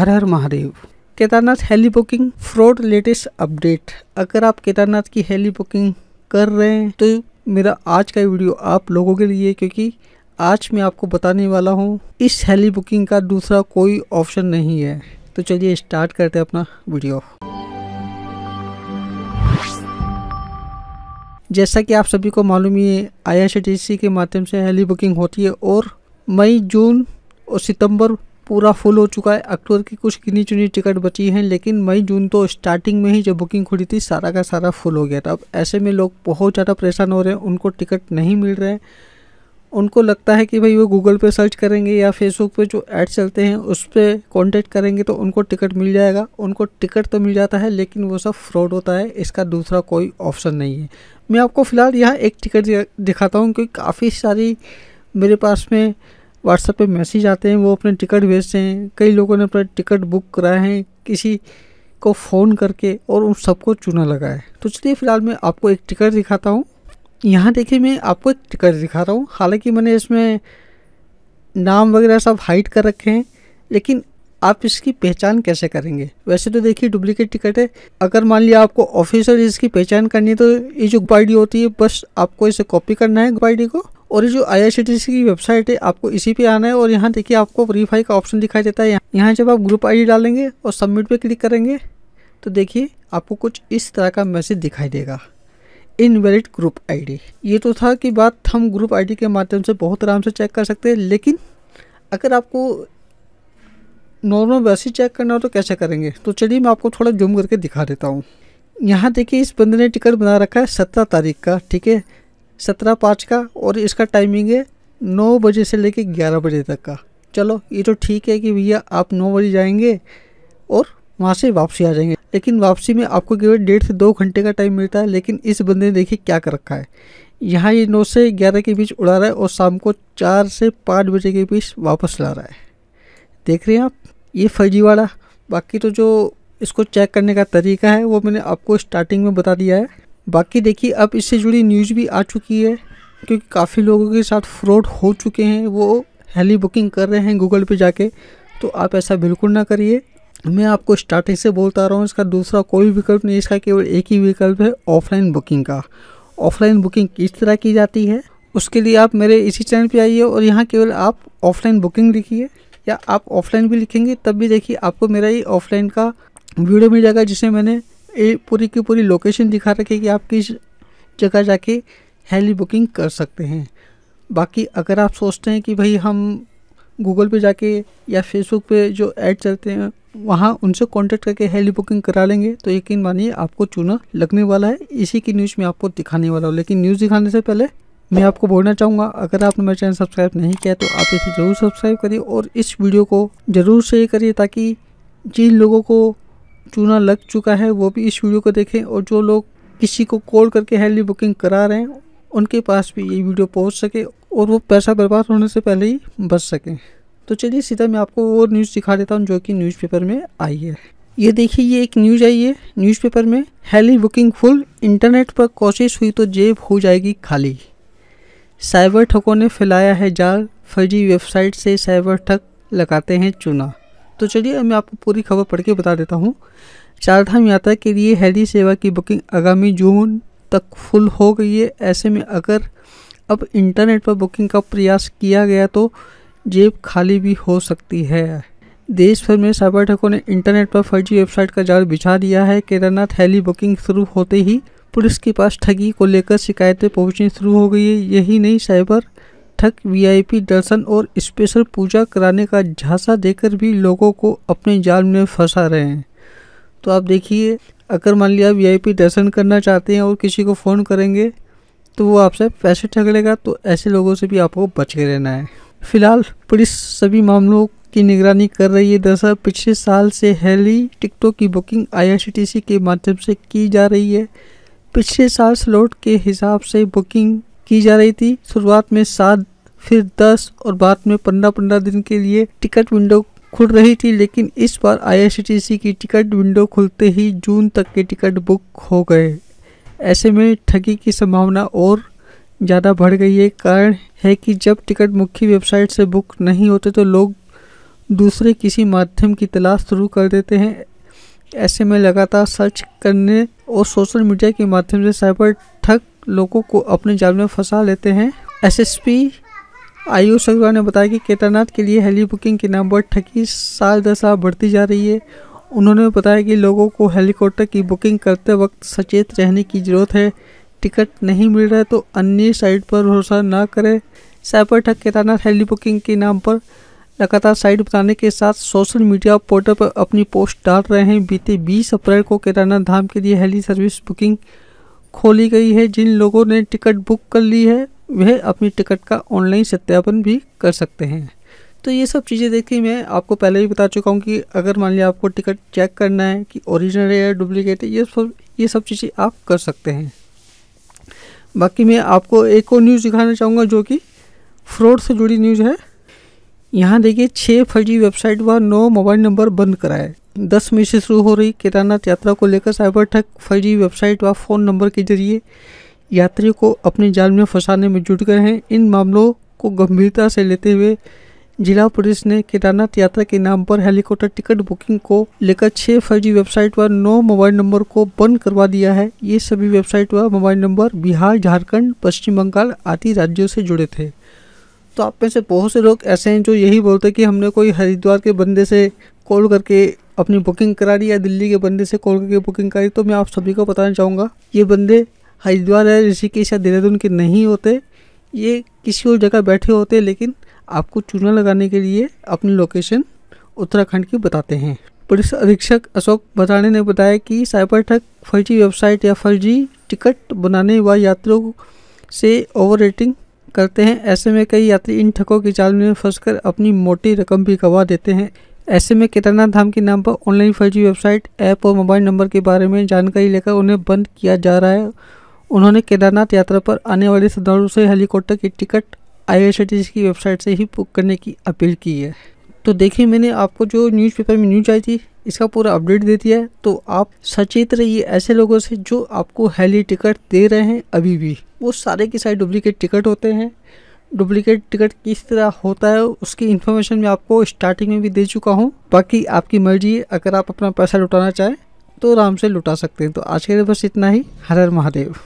हर हर Mahadev Kedarnath heli booking fraud latest update अगर आप केदारनाथ की हेली बुकिंग कर रहे हैं तो मेरा आज का वीडियो आप लोगों के लिए क्योंकि आज मैं आपको बताने वाला हूं इस हेली बुकिंग का दूसरा कोई ऑप्शन नहीं है तो चलिए स्टार्ट करते हैं अपना वीडियो जैसा कि आप सभी को मालूम ही आई के माध्यम से हेली बुकिंग होती है और मई जून और सितंबर पूरा फुल हो चुका है अक्टूबर की कुछ गिनी चुनी टिकट बची हैं लेकिन मई जून तो स्टार्टिंग में ही जब बुकिंग खुली थी सारा का सारा फुल हो गया था अब ऐसे में लोग बहुत ज़्यादा परेशान हो रहे हैं उनको टिकट नहीं मिल रहे हैं उनको लगता है कि भाई वो गूगल पे सर्च करेंगे या फेसबुक पे जो ऐड चलते हैं उस पर कॉन्टेक्ट करेंगे तो उनको टिकट मिल जाएगा उनको टिकट तो मिल जाता है लेकिन वो सब फ्रॉड होता है इसका दूसरा कोई ऑप्शन नहीं है मैं आपको फ़िलहाल यहाँ एक टिकट दिखाता हूँ क्योंकि काफ़ी सारी मेरे पास में व्हाट्सएप पे मैसेज आते हैं वो अपने टिकट भेजते हैं कई लोगों ने अपना टिकट बुक कराए हैं किसी को फ़ोन करके और उन सबको चुना लगा है तो चलिए फ़िलहाल मैं आपको एक टिकट दिखाता हूँ यहाँ देखिए मैं आपको एक टिकट दिखा रहा हूँ हालाँकि मैंने इसमें नाम वगैरह सब हाइट कर रखे हैं लेकिन आप इसकी पहचान कैसे करेंगे वैसे तो देखिए डुप्लीकेट टिकट है अगर मान लिया आपको ऑफिसर इसकी पहचान करनी है तो ये जो गुपाइडी होती है बस आपको इसे कॉपी करना है गुपाइडी को और ये जो आई की वेबसाइट है आपको इसी पे आना है और यहाँ देखिए आपको वेरीफाई का ऑप्शन दिखाई देता है यहाँ जब आप ग्रुप आई डालेंगे और सबमिट पे क्लिक करेंगे तो देखिए आपको कुछ इस तरह का मैसेज दिखाई देगा इनवैलिड ग्रुप आईडी ये तो था कि बात हम ग्रुप आईडी के माध्यम से बहुत आराम से चेक कर सकते हैं लेकिन अगर आपको नॉर्मल वैसे चेक करना हो तो कैसे करेंगे तो चलिए मैं आपको थोड़ा जूम करके दिखा देता हूँ यहाँ देखिए इस बंदे ने टिकट बना रखा है सत्रह तारीख का ठीक है सत्रह पाँच का और इसका टाइमिंग है नौ बजे से लेके ग्यारह बजे तक का चलो ये तो ठीक है कि भैया आप नौ बजे जाएंगे और वहाँ से वापसी आ जाएंगे लेकिन वापसी में आपको केवल डेढ़ से दो घंटे का टाइम मिलता है लेकिन इस बंदे ने देखिए क्या कर रखा है यहाँ ये नौ से ग्यारह के बीच उड़ा रहा है और शाम को चार से पाँच बजे के बीच वापस ला रहा है देख रहे हैं आप ये फर्जीवाड़ा बाकी तो जो इसको चेक करने का तरीका है वो मैंने आपको स्टार्टिंग में बता दिया है बाकी देखिए अब इससे जुड़ी न्यूज़ भी आ चुकी है क्योंकि काफ़ी लोगों के साथ फ्रॉड हो चुके हैं वो हेली बुकिंग कर रहे हैं गूगल पे जाके तो आप ऐसा बिल्कुल ना करिए मैं आपको स्टार्टिंग से बोलता रहा हूँ इसका दूसरा कोई विकल्प नहीं इसका केवल एक ही विकल्प है ऑफलाइन बुकिंग का ऑफलाइन बुकिंग किस तरह की जाती है उसके लिए आप मेरे इसी चैनल पर आइए और यहाँ केवल आप ऑफलाइन बुकिंग लिखिए या आप ऑफलाइन भी लिखेंगे तब भी देखिए आपको मेरा ही ऑफलाइन का वीडियो मिल जाएगा जिसे मैंने ये पूरी की पूरी लोकेशन दिखा रखे कि आप किस जगह जाके हेली बुकिंग कर सकते हैं बाकी अगर आप सोचते हैं कि भाई हम गूगल पे जाके या फेसबुक पे जो ऐड चलते हैं वहाँ उनसे कांटेक्ट करके हेली बुकिंग करा लेंगे तो यकीन मानिए आपको चुना लगने वाला है इसी की न्यूज़ में आपको दिखाने वाला हूँ लेकिन न्यूज़ दिखाने से पहले मैं आपको बोलना चाहूँगा अगर आपने मेरा चैनल सब्सक्राइब नहीं किया तो आप इसे ज़रूर सब्सक्राइब करिए और इस वीडियो को ज़रूर शेयर करिए ताकि जिन लोगों को चूना लग चुका है वो भी इस वीडियो को देखें और जो लोग किसी को कॉल करके हेली बुकिंग करा रहे हैं उनके पास भी ये वीडियो पहुंच सके और वो पैसा बर्बाद होने से पहले ही बच सकें तो चलिए सीधा मैं आपको वो न्यूज़ दिखा देता हूँ जो कि न्यूज़पेपर में आई है ये देखिए ये एक न्यूज़ आई है न्यूज़पेपर में हेली बुकिंग फुल इंटरनेट पर कोशिश हुई तो जेब हो जाएगी खाली साइबर ठकों ने फैलाया है जाल फर्जी वेबसाइट से साइबर ठग लगाते हैं चुना तो चलिए मैं आपको पूरी खबर पढ़ के बता देता हूँ चारधाम यात्रा के लिए हेली सेवा की बुकिंग आगामी जून तक फुल हो गई है ऐसे में अगर अब इंटरनेट पर बुकिंग का प्रयास किया गया तो जेब खाली भी हो सकती है देश भर में साइबर ठकों ने इंटरनेट पर फर्जी वेबसाइट का जाल बिछा दिया है केदारनाथ हेली बुकिंग शुरू होते ही पुलिस के पास ठगी को लेकर शिकायतें पहुंचनी शुरू हो गई है यही नहीं साइबर बैठक वीआईपी दर्शन और स्पेशल पूजा कराने का झांसा देकर भी लोगों को अपने जाल में फंसा रहे हैं तो आप देखिए अगर मान लिया वीआईपी दर्शन करना चाहते हैं और किसी को फ़ोन करेंगे तो वो आपसे पैसे लेगा तो ऐसे लोगों से भी आपको बच के रहना है फिलहाल पुलिस सभी मामलों की निगरानी कर रही है दरअसल पिछले साल से हेली टिकटों की बुकिंग आई के माध्यम से की जा रही है पिछले साल स्लॉट के हिसाब से बुकिंग की जा रही थी शुरुआत में सात फिर दस और बाद में पंद्रह पंद्रह दिन के लिए टिकट विंडो खुल रही थी लेकिन इस बार आई की टिकट विंडो खुलते ही जून तक के टिकट बुक हो गए ऐसे में ठगी की संभावना और ज़्यादा बढ़ गई है कारण है कि जब टिकट मुख्य वेबसाइट से बुक नहीं होते तो लोग दूसरे किसी माध्यम की तलाश शुरू कर देते हैं ऐसे में लगातार सर्च करने और सोशल मीडिया के माध्यम से साइबर ठग लोगों को अपने जाल में फंसा लेते हैं एसएसपी आयुष अग्रवाल ने बताया कि केदारनाथ के लिए हेली बुकिंग की नंबर ठगी साल दर साल बढ़ती जा रही है उन्होंने बताया कि लोगों को हेलीकॉप्टर की बुकिंग करते वक्त सचेत रहने की ज़रूरत है टिकट नहीं मिल रहा है तो अन्य साइट पर भरोसा ना करें साइबर ठग केदारनाथ हेली बुकिंग के नाम पर लगातार साइट बताने के साथ सोशल मीडिया पोर्टल पर अपनी पोस्ट डाल रहे हैं बीते 20 अप्रैल को केदारनाथ धाम के लिए हेली सर्विस बुकिंग खोली गई है जिन लोगों ने टिकट बुक कर ली है वह अपनी टिकट का ऑनलाइन सत्यापन भी कर सकते हैं तो ये सब चीज़ें देखिए मैं आपको पहले भी बता चुका हूँ कि अगर मान लिया आपको टिकट चेक करना है कि ओरिजिनल है या डुप्लीकेट है ये सब ये सब चीज़ें आप कर सकते हैं बाकी मैं आपको एक और न्यूज़ दिखाना चाहूँगा जो कि फ्रॉड से जुड़ी न्यूज़ है यहाँ देखिए छः फर्जी वेबसाइट व नौ मोबाइल नंबर बंद कराए दस मई से शुरू हो रही केदारनाथ यात्रा को लेकर साइबर ठक फर्जी वेबसाइट व फ़ोन नंबर के जरिए यात्रियों को अपने जाल में फंसाने में जुट गए हैं इन मामलों को गंभीरता से लेते हुए जिला पुलिस ने केदारनाथ यात्रा के नाम पर हेलीकॉप्टर टिकट बुकिंग को लेकर छः फर्जी वेबसाइट व नौ मोबाइल नंबर को बंद करवा दिया है ये सभी वेबसाइट व मोबाइल नंबर बिहार झारखंड पश्चिम बंगाल आदि राज्यों से जुड़े थे तो आप में से बहुत से लोग ऐसे हैं जो यही बोलते हैं कि हमने कोई हरिद्वार के बंदे से कॉल करके अपनी बुकिंग करा ली या दिल्ली के बंदे से कॉल करके बुकिंग करी तो मैं आप सभी को बताना चाहूँगा ये बंदे हरिद्वार या ऋषिकेश या देहरादून के नहीं होते ये किसी और जगह बैठे होते लेकिन आपको चूना लगाने के लिए अपनी लोकेशन उत्तराखंड की बताते हैं पुलिस अधीक्षक अशोक भदाने ने बताया कि साइबर ठग फर्जी वेबसाइट या फर्जी टिकट बनाने व यात्रियों से ओवर रेटिंग करते हैं ऐसे में कई यात्री इन ठगों की जाल में फंस अपनी मोटी रकम भी गंवा देते हैं ऐसे में केदारनाथ धाम के नाम पर ऑनलाइन फर्जी वेबसाइट ऐप और मोबाइल नंबर के बारे में जानकारी लेकर उन्हें बंद किया जा रहा है उन्होंने केदारनाथ यात्रा पर आने वाले श्रद्धालुओं से हेलीकॉप्टर की टिकट आई की वेबसाइट से ही बुक करने की अपील की है तो देखिए मैंने आपको जो न्यूज़पेपर में न्यूज आई थी इसका पूरा अपडेट दे दिया है तो आप सचेत रहिए ऐसे लोगों से जो आपको हेली टिकट दे रहे हैं अभी भी वो सारे के सारे डुप्लीकेट टिकट होते हैं डुप्लीकेट टिकट किस तरह होता है उसकी इन्फॉर्मेशन मैं आपको स्टार्टिंग में भी दे चुका हूँ बाकी आपकी मर्जी है अगर आप अपना पैसा लुटाना चाहें तो आराम से लुटा सकते हैं तो आज के लिए बस इतना ही हर हर महादेव